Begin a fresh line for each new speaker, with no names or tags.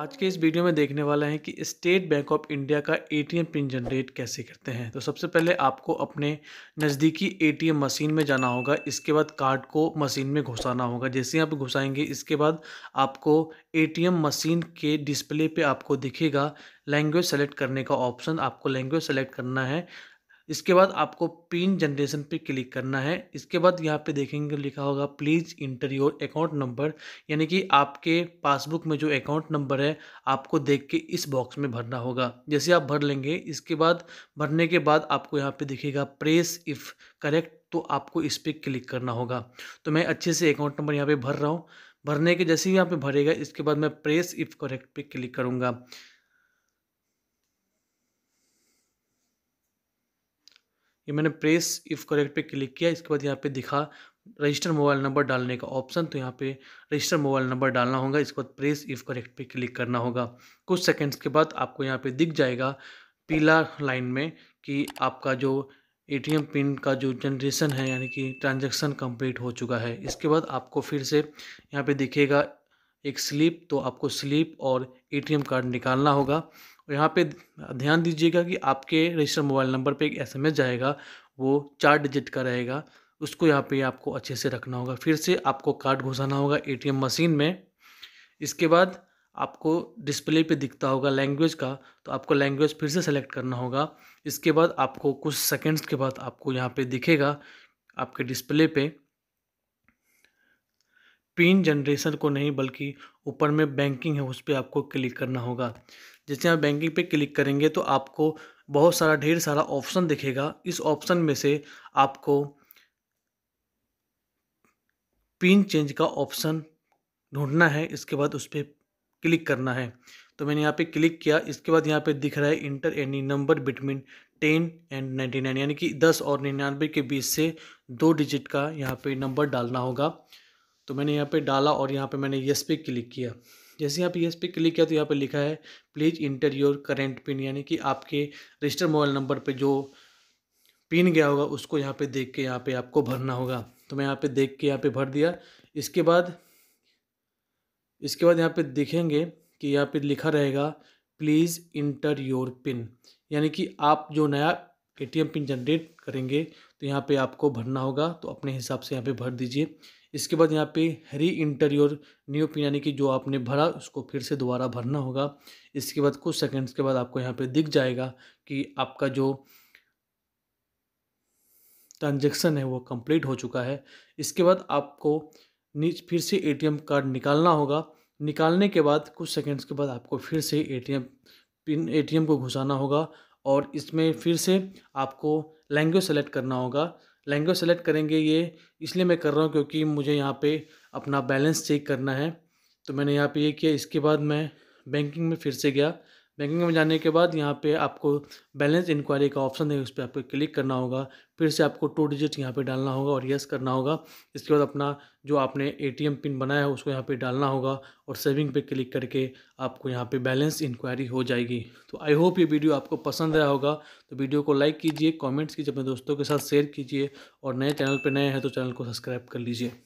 आज के इस वीडियो में देखने वाला है कि स्टेट बैंक ऑफ इंडिया का एटीएम पिन जनरेट कैसे करते हैं तो सबसे पहले आपको अपने नज़दीकी एटीएम मशीन में जाना होगा इसके बाद कार्ड को मशीन में घुसाना होगा जैसे आप घुसाएंगे इसके बाद आपको एटीएम मशीन के डिस्प्ले पे आपको दिखेगा लैंग्वेज सेलेक्ट करने का ऑप्शन आपको लैंग्वेज सेलेक्ट करना है इसके बाद आपको पिन जनरेशन पे क्लिक करना है इसके बाद यहाँ पे देखेंगे लिखा होगा please enter your account number यानी कि आपके पासबुक में जो अकाउंट नंबर है आपको देख के इस बॉक्स में भरना होगा जैसे आप भर लेंगे इसके बाद भरने के बाद आपको यहाँ पे दिखेगा प्रेस इफ़ करेक्ट तो आपको इस पर क्लिक करना होगा तो मैं अच्छे से अकाउंट नंबर यहाँ पर भर रहा हूँ भरने के जैसे ही यहाँ पर भरेगा इसके बाद मैं प्रेस इफ़ करेक्ट पर क्लिक करूँगा ये मैंने प्रेस इफ़ करेक्ट पे क्लिक किया इसके बाद यहाँ पे दिखा रजिस्टर मोबाइल नंबर डालने का ऑप्शन तो यहाँ पे रजिस्टर मोबाइल नंबर डालना होगा इसके बाद प्रेस इफ़ करेक्ट पे क्लिक करना होगा कुछ सेकंड्स के बाद आपको यहाँ पे दिख जाएगा पीला लाइन में कि आपका जो एटीएम पिन का जो जनरेशन है यानी कि ट्रांजेक्शन कम्प्लीट हो चुका है इसके बाद आपको फिर से यहाँ पर दिखेगा एक स्लिप तो आपको स्लिप और एटीएम कार्ड निकालना होगा और यहाँ पे ध्यान दीजिएगा कि आपके रजिस्टर मोबाइल नंबर पे एक एसएमएस जाएगा वो चार डिजिट का रहेगा उसको यहाँ पे आपको अच्छे से रखना होगा फिर से आपको कार्ड घुसाना होगा एटीएम मशीन में इसके बाद आपको डिस्प्ले पे दिखता होगा लैंग्वेज का तो आपको लैंग्वेज फिर से सेलेक्ट करना होगा इसके बाद आपको कुछ सेकेंड्स के बाद आपको यहाँ पर दिखेगा आपके डिस्प्ले पर पिन जनरेशन को नहीं बल्कि ऊपर में बैंकिंग है उस पर आपको क्लिक करना होगा जैसे आप बैंकिंग पे क्लिक करेंगे तो आपको बहुत सारा ढेर सारा ऑप्शन दिखेगा इस ऑप्शन में से आपको पिन चेंज का ऑप्शन ढूंढना है इसके बाद उस पर क्लिक करना है तो मैंने यहाँ पे क्लिक किया इसके बाद यहाँ पे दिख रहा है enter any number between ten and ninety nine यानी कि दस और निन्यानवे के बीच से दो डिजिट का यहाँ पे नंबर डालना होगा तो मैंने यहाँ पे डाला और यहाँ पे मैंने यस पे क्लिक किया जैसे यहाँ पे यस पे क्लिक किया तो यहाँ पे लिखा है please enter your current pin यानी कि आपके रजिस्टर मोबाइल नंबर पे जो पिन गया होगा उसको यहाँ पे देख के यहाँ पे आपको भरना होगा तो मैं यहाँ पे देख के यहाँ पे भर दिया इसके बाद इसके बाद यहाँ पे देखेंगे कि यहाँ पे लिखा रहेगा प्लीज़ इंटर योर पिन यानी कि आप जो नया ए पिन जनरेट करेंगे तो यहाँ पे आपको भरना होगा तो अपने हिसाब से यहाँ पे भर दीजिए इसके बाद यहाँ पे री इंटरियोर न्यू पिन यानी कि जो आपने भरा उसको फिर से दोबारा भरना होगा इसके बाद कुछ सेकंड्स के बाद आपको यहाँ पे दिख जाएगा कि आपका जो ट्रांजेक्शन है वो कंप्लीट हो चुका है इसके बाद आपको फिर से ए कार्ड निकालना होगा निकालने के बाद कुछ सेकेंड्स के बाद आपको फिर से ए पिन एटीएम को घुसाना होगा और इसमें फिर से आपको लैंग्वेज सेलेक्ट करना होगा लैंग्वेज सेलेक्ट करेंगे ये इसलिए मैं कर रहा हूँ क्योंकि मुझे यहाँ पे अपना बैलेंस चेक करना है तो मैंने यहाँ पे ये किया इसके बाद मैं बैंकिंग में फिर से गया बैंकिंग में जाने के बाद यहाँ पे आपको बैलेंस इंक्वायरी का ऑप्शन है उस पर आपको क्लिक करना होगा फिर से आपको टू डिजिट यहाँ पे डालना होगा और यस करना होगा इसके बाद अपना जो आपने एटीएम पिन बनाया है उसको यहाँ पे डालना होगा और सेविंग पे क्लिक करके आपको यहाँ पे बैलेंस इंक्वायरी हो जाएगी तो आई होप ये वीडियो आपको पसंद आया होगा तो वीडियो को लाइक कीजिए कॉमेंट्स कीजिए अपने दोस्तों के साथ शेयर कीजिए और नए चैनल पर नए हैं तो चैनल को सब्सक्राइब कर लीजिए